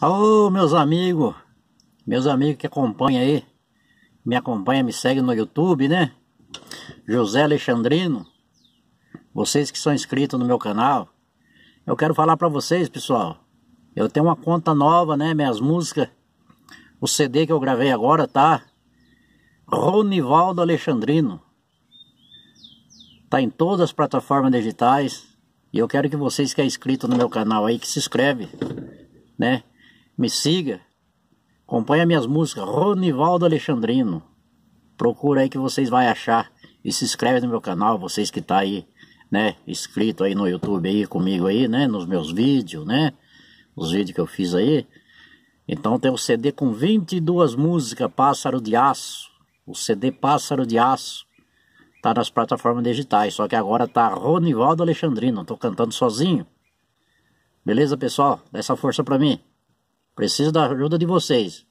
Alô, meus amigos, meus amigos que acompanham aí, me acompanham, me seguem no YouTube, né? José Alexandrino, vocês que são inscritos no meu canal, eu quero falar para vocês, pessoal, eu tenho uma conta nova, né? Minhas músicas, o CD que eu gravei agora tá Ronivaldo Alexandrino, tá em todas as plataformas digitais, e eu quero que vocês que é inscrito no meu canal aí, que se inscreve, né? Me siga. Acompanha minhas músicas. Ronivaldo Alexandrino. Procura aí que vocês vão achar. E se inscreve no meu canal, vocês que tá aí, né? Inscrito aí no YouTube aí comigo aí, né? Nos meus vídeos, né? Os vídeos que eu fiz aí. Então tem o um CD com 22 músicas, Pássaro de Aço. O CD Pássaro de Aço tá nas plataformas digitais, só que agora tá Ronivaldo Alexandrino, tô cantando sozinho. Beleza, pessoal? Dá essa força para mim. Preciso da ajuda de vocês.